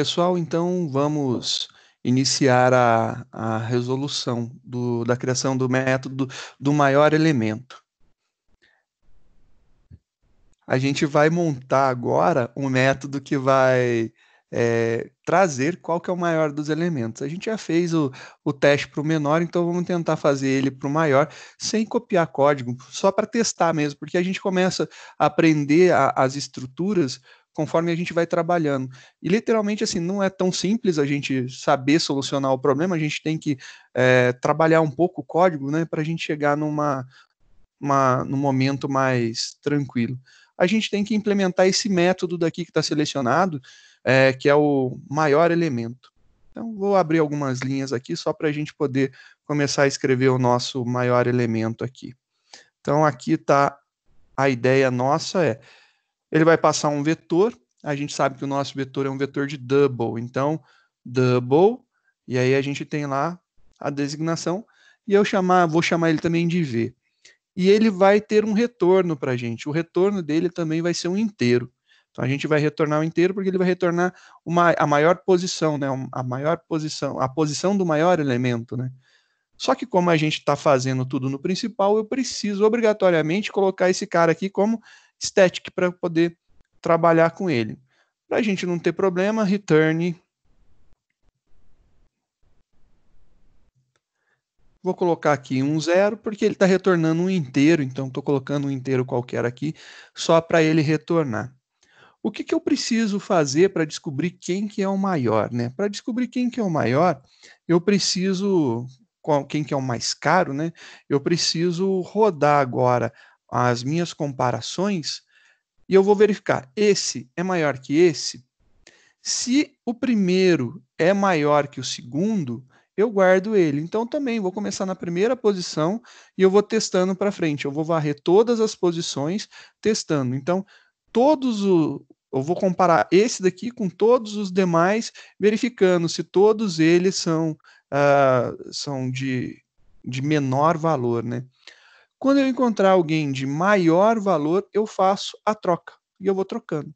Pessoal, então vamos iniciar a, a resolução do, da criação do método do maior elemento. A gente vai montar agora um método que vai é, trazer qual que é o maior dos elementos. A gente já fez o, o teste para o menor, então vamos tentar fazer ele para o maior, sem copiar código, só para testar mesmo, porque a gente começa a aprender a, as estruturas conforme a gente vai trabalhando. E literalmente, assim, não é tão simples a gente saber solucionar o problema, a gente tem que é, trabalhar um pouco o código, né, para a gente chegar numa, uma, num momento mais tranquilo. A gente tem que implementar esse método daqui que está selecionado, é, que é o maior elemento. Então, vou abrir algumas linhas aqui só para a gente poder começar a escrever o nosso maior elemento aqui. Então, aqui está a ideia nossa é ele vai passar um vetor, a gente sabe que o nosso vetor é um vetor de double, então double, e aí a gente tem lá a designação, e eu chamar, vou chamar ele também de V. E ele vai ter um retorno para a gente. O retorno dele também vai ser um inteiro. Então a gente vai retornar o inteiro porque ele vai retornar uma, a maior posição, né? A maior posição, a posição do maior elemento, né? Só que como a gente está fazendo tudo no principal, eu preciso obrigatoriamente colocar esse cara aqui como static para poder trabalhar com ele. Para a gente não ter problema, return. Vou colocar aqui um zero, porque ele está retornando um inteiro, então estou colocando um inteiro qualquer aqui, só para ele retornar. O que, que eu preciso fazer para descobrir quem que é o maior? Né? Para descobrir quem que é o maior, eu preciso, quem que é o mais caro, né? eu preciso rodar agora as minhas comparações e eu vou verificar esse é maior que esse. Se o primeiro é maior que o segundo, eu guardo ele. Então também vou começar na primeira posição e eu vou testando para frente. Eu vou varrer todas as posições testando. Então todos o eu vou comparar esse daqui com todos os demais, verificando se todos eles são, uh, são de, de menor valor, né? Quando eu encontrar alguém de maior valor, eu faço a troca e eu vou trocando.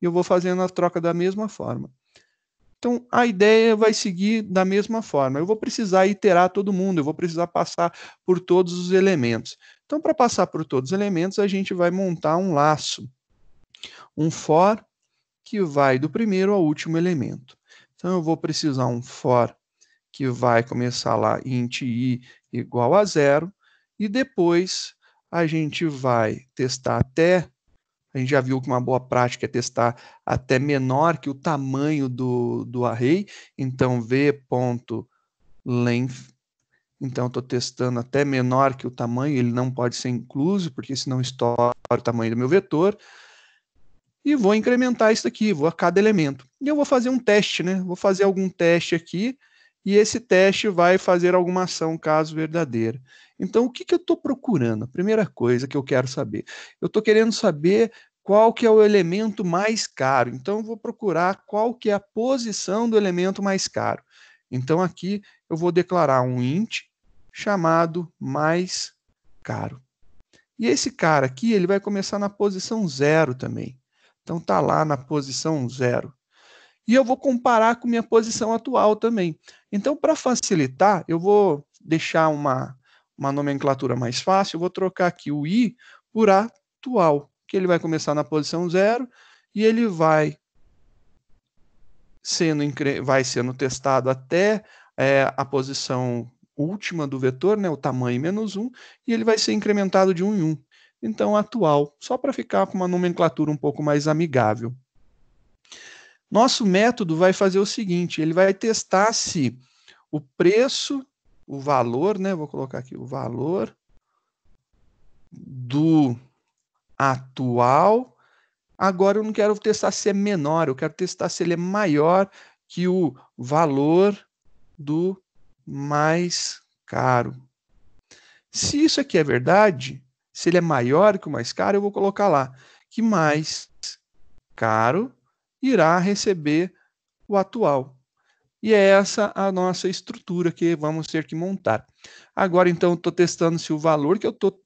E eu vou fazendo a troca da mesma forma. Então a ideia vai seguir da mesma forma. Eu vou precisar iterar todo mundo, eu vou precisar passar por todos os elementos. Então, para passar por todos os elementos, a gente vai montar um laço, um for que vai do primeiro ao último elemento. Então, eu vou precisar um for que vai começar lá int i igual a zero, e depois a gente vai testar até. A gente já viu que uma boa prática é testar até menor que o tamanho do, do array. Então, v.length. Então, estou testando até menor que o tamanho. Ele não pode ser incluso, porque senão estoura o tamanho do meu vetor e vou incrementar isso aqui, vou a cada elemento. E eu vou fazer um teste, né? Vou fazer algum teste aqui e esse teste vai fazer alguma ação, caso verdadeira. Então, o que, que eu estou procurando? A primeira coisa que eu quero saber. Eu estou querendo saber qual que é o elemento mais caro. Então, eu vou procurar qual que é a posição do elemento mais caro. Então, aqui eu vou declarar um int chamado mais caro. E esse cara aqui, ele vai começar na posição zero também. Então, tá lá na posição zero e eu vou comparar com minha posição atual também. Então, para facilitar, eu vou deixar uma, uma nomenclatura mais fácil, eu vou trocar aqui o I por atual, que ele vai começar na posição zero e ele vai sendo, vai sendo testado até é, a posição última do vetor, né, o tamanho menos 1, e ele vai ser incrementado de 1 em 1. Então, atual, só para ficar com uma nomenclatura um pouco mais amigável. Nosso método vai fazer o seguinte: ele vai testar se o preço, o valor, né? Vou colocar aqui o valor do atual. Agora eu não quero testar se é menor, eu quero testar se ele é maior que o valor do mais caro. Se isso aqui é verdade, se ele é maior que o mais caro, eu vou colocar lá que mais caro irá receber o atual. E é essa a nossa estrutura que vamos ter que montar. Agora, então, estou testando se o valor que eu estou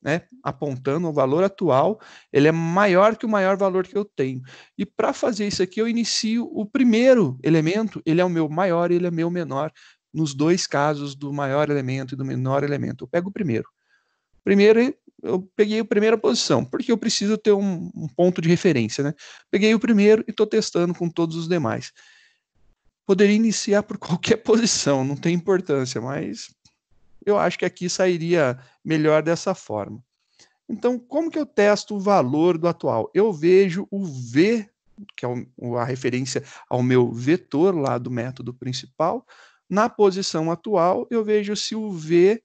né, apontando, o valor atual, ele é maior que o maior valor que eu tenho. E para fazer isso aqui, eu inicio o primeiro elemento, ele é o meu maior e ele é o meu menor. Nos dois casos, do maior elemento e do menor elemento, eu pego o primeiro. Primeiro, eu peguei a primeira posição, porque eu preciso ter um, um ponto de referência, né? Peguei o primeiro e estou testando com todos os demais. Poderia iniciar por qualquer posição, não tem importância, mas eu acho que aqui sairia melhor dessa forma. Então, como que eu testo o valor do atual? Eu vejo o V, que é a referência ao meu vetor lá do método principal, na posição atual, eu vejo se o V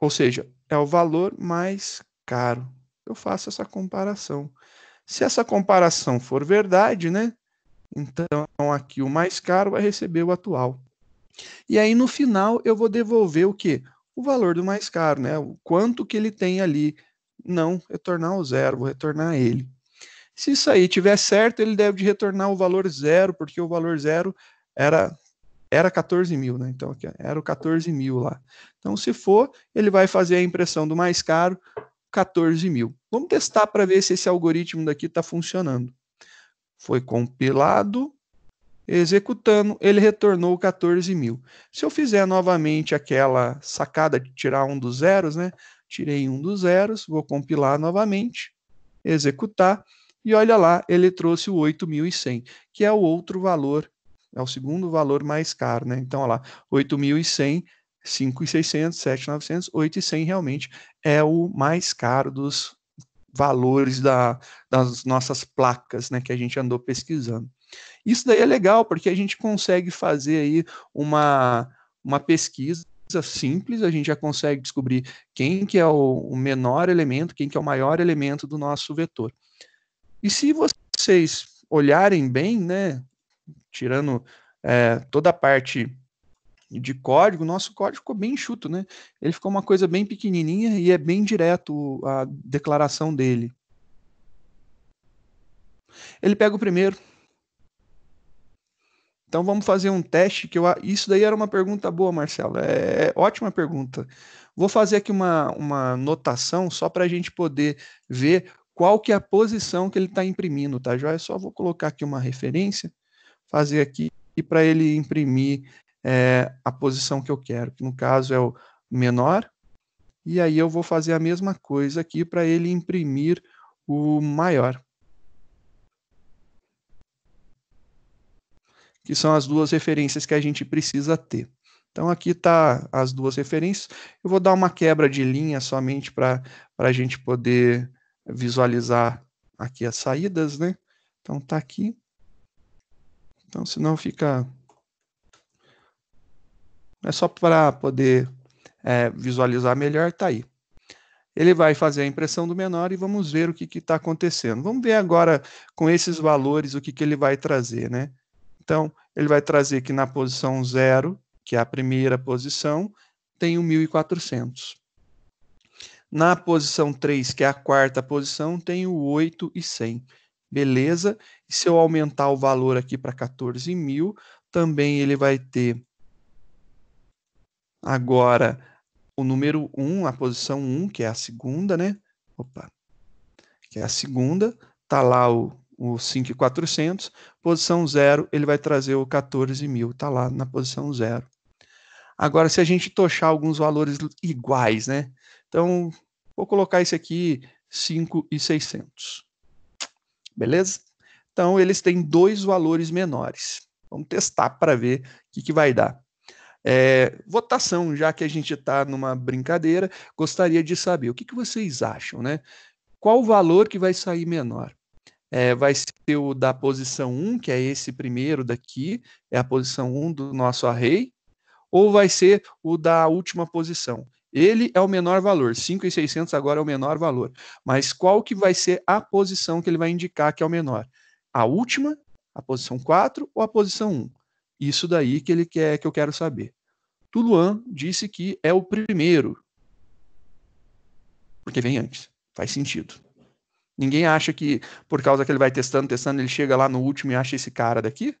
ou seja, é o valor mais caro. Eu faço essa comparação. Se essa comparação for verdade, né? Então aqui o mais caro vai é receber o atual. E aí no final eu vou devolver o que? O valor do mais caro, né? O quanto que ele tem ali. Não retornar o zero, vou retornar ele. Se isso aí tiver certo, ele deve retornar o valor zero, porque o valor zero era era 14 mil, né? Então, aqui era o 14 mil lá. Então, se for, ele vai fazer a impressão do mais caro, 14 mil. Vamos testar para ver se esse algoritmo daqui está funcionando. Foi compilado, executando, ele retornou 14 mil. Se eu fizer novamente aquela sacada de tirar um dos zeros, né? Tirei um dos zeros, vou compilar novamente, executar, e olha lá, ele trouxe o 8.100, que é o outro valor é o segundo valor mais caro, né? Então, olha lá, 8.100, 5.600, 7.900, 8.100 realmente é o mais caro dos valores da, das nossas placas, né, que a gente andou pesquisando. Isso daí é legal, porque a gente consegue fazer aí uma, uma pesquisa simples, a gente já consegue descobrir quem que é o, o menor elemento, quem que é o maior elemento do nosso vetor. E se vocês olharem bem, né, tirando é, toda a parte de código, nosso código ficou bem enxuto, né? Ele ficou uma coisa bem pequenininha e é bem direto a declaração dele. Ele pega o primeiro. Então vamos fazer um teste que eu isso daí era uma pergunta boa, Marcelo. É, é ótima pergunta. Vou fazer aqui uma, uma notação só para a gente poder ver qual que é a posição que ele está imprimindo, tá? Já eu só vou colocar aqui uma referência fazer aqui e para ele imprimir é, a posição que eu quero, que no caso é o menor. E aí eu vou fazer a mesma coisa aqui para ele imprimir o maior. Que são as duas referências que a gente precisa ter. Então aqui está as duas referências. Eu vou dar uma quebra de linha somente para a gente poder visualizar aqui as saídas, né? Então está aqui. Então, se não fica. É só para poder é, visualizar melhor, tá aí. Ele vai fazer a impressão do menor e vamos ver o que está acontecendo. Vamos ver agora com esses valores o que, que ele vai trazer, né? Então, ele vai trazer que na posição 0, que é a primeira posição, tem o 1.400. Na posição 3, que é a quarta posição, tem o 8 e 100. Beleza? E se eu aumentar o valor aqui para 14 mil, também ele vai ter agora o número 1, a posição 1, que é a segunda, né? Opa, que é a segunda, tá lá o, o 5,400, posição 0, ele vai trazer o 14 mil, tá lá na posição 0. Agora, se a gente tochar alguns valores iguais, né? Então, vou colocar esse aqui, 5,600 beleza? Então, eles têm dois valores menores. Vamos testar para ver o que, que vai dar. É, votação, já que a gente está numa brincadeira, gostaria de saber o que, que vocês acham, né? Qual o valor que vai sair menor? É, vai ser o da posição 1, que é esse primeiro daqui, é a posição 1 do nosso array, ou vai ser o da última posição? Ele é o menor valor, 5,600 agora é o menor valor. Mas qual que vai ser a posição que ele vai indicar que é o menor? A última, a posição 4 ou a posição 1? Isso daí que ele quer que eu quero saber. Tuluan disse que é o primeiro. Porque vem antes. Faz sentido. Ninguém acha que por causa que ele vai testando, testando, ele chega lá no último e acha esse cara daqui?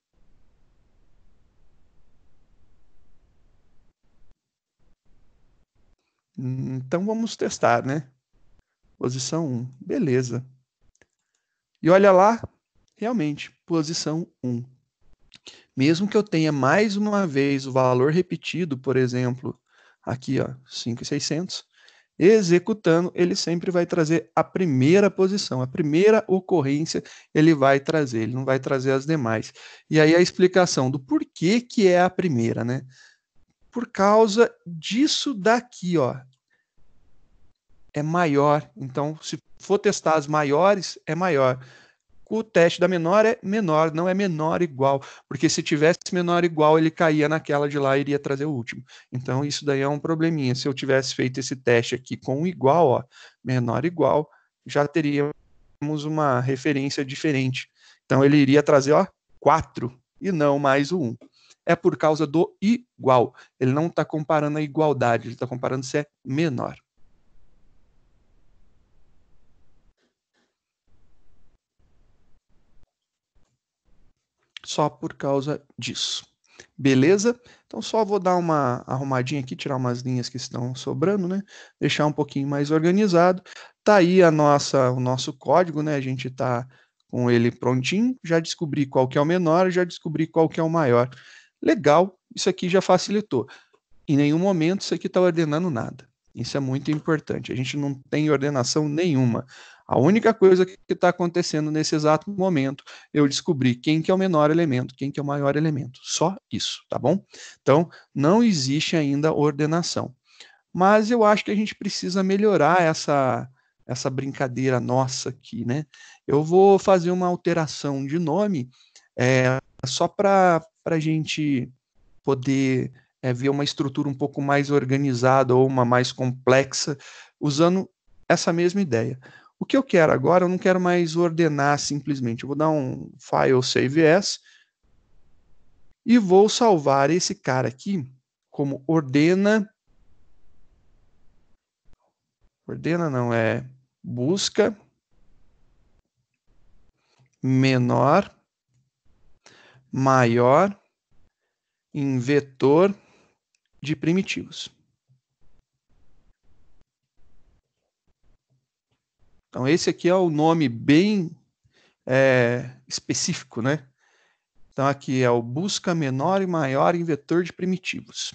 Então vamos testar, né? Posição 1, beleza. E olha lá, realmente, posição 1. Mesmo que eu tenha mais uma vez o valor repetido, por exemplo, aqui, ó, 5,600, executando, ele sempre vai trazer a primeira posição, a primeira ocorrência ele vai trazer, ele não vai trazer as demais. E aí a explicação do porquê que é a primeira, né? Por causa disso daqui, ó, é maior. Então, se for testar as maiores, é maior. O teste da menor é menor, não é menor igual, porque se tivesse menor igual, ele caía naquela de lá e iria trazer o último. Então, isso daí é um probleminha. Se eu tivesse feito esse teste aqui com igual, ó, menor igual, já teríamos uma referência diferente. Então, ele iria trazer, ó, 4 e não mais o 1 é por causa do igual. Ele não está comparando a igualdade, ele está comparando se é menor. só por causa disso. Beleza? Então só vou dar uma arrumadinha aqui, tirar umas linhas que estão sobrando, né? Deixar um pouquinho mais organizado. Tá aí a nossa, o nosso código, né? A gente está com ele prontinho. Já descobri qual que é o menor, já descobri qual que é o maior. Legal, isso aqui já facilitou. Em nenhum momento isso aqui está ordenando nada. Isso é muito importante. A gente não tem ordenação nenhuma. A única coisa que está acontecendo nesse exato momento, eu descobri quem que é o menor elemento, quem que é o maior elemento. Só isso, tá bom? Então, não existe ainda ordenação. Mas eu acho que a gente precisa melhorar essa, essa brincadeira nossa aqui, né? Eu vou fazer uma alteração de nome é, só para a gente poder é, ver uma estrutura um pouco mais organizada ou uma mais complexa, usando essa mesma ideia. O que eu quero agora, eu não quero mais ordenar simplesmente. Eu vou dar um file save as e vou salvar esse cara aqui como ordena. Ordena não, é busca menor, maior em vetor de primitivos. Então, esse aqui é o nome bem é, específico, né? Então, aqui é o busca menor e maior em vetor de primitivos.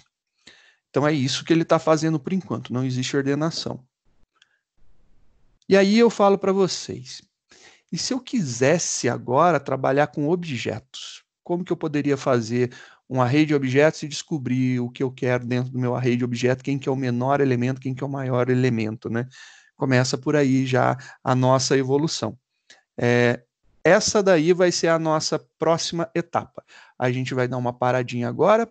Então, é isso que ele está fazendo por enquanto, não existe ordenação. E aí eu falo para vocês, e se eu quisesse agora trabalhar com objetos, como que eu poderia fazer um array de objetos e descobrir o que eu quero dentro do meu array de objetos, quem que é o menor elemento, quem que é o maior elemento, né? Começa por aí já a nossa evolução. É, essa daí vai ser a nossa próxima etapa. A gente vai dar uma paradinha agora,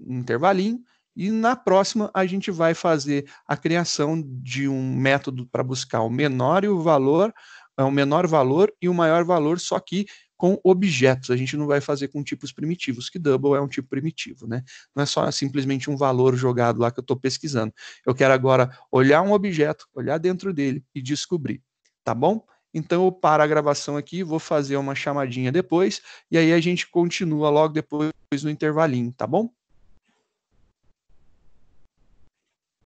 um intervalinho, e na próxima a gente vai fazer a criação de um método para buscar o menor e o valor é o menor valor e o maior valor, só que com objetos. A gente não vai fazer com tipos primitivos, que double é um tipo primitivo, né? Não é só simplesmente um valor jogado lá que eu estou pesquisando. Eu quero agora olhar um objeto, olhar dentro dele e descobrir, tá bom? Então eu paro a gravação aqui, vou fazer uma chamadinha depois, e aí a gente continua logo depois no intervalinho, tá bom?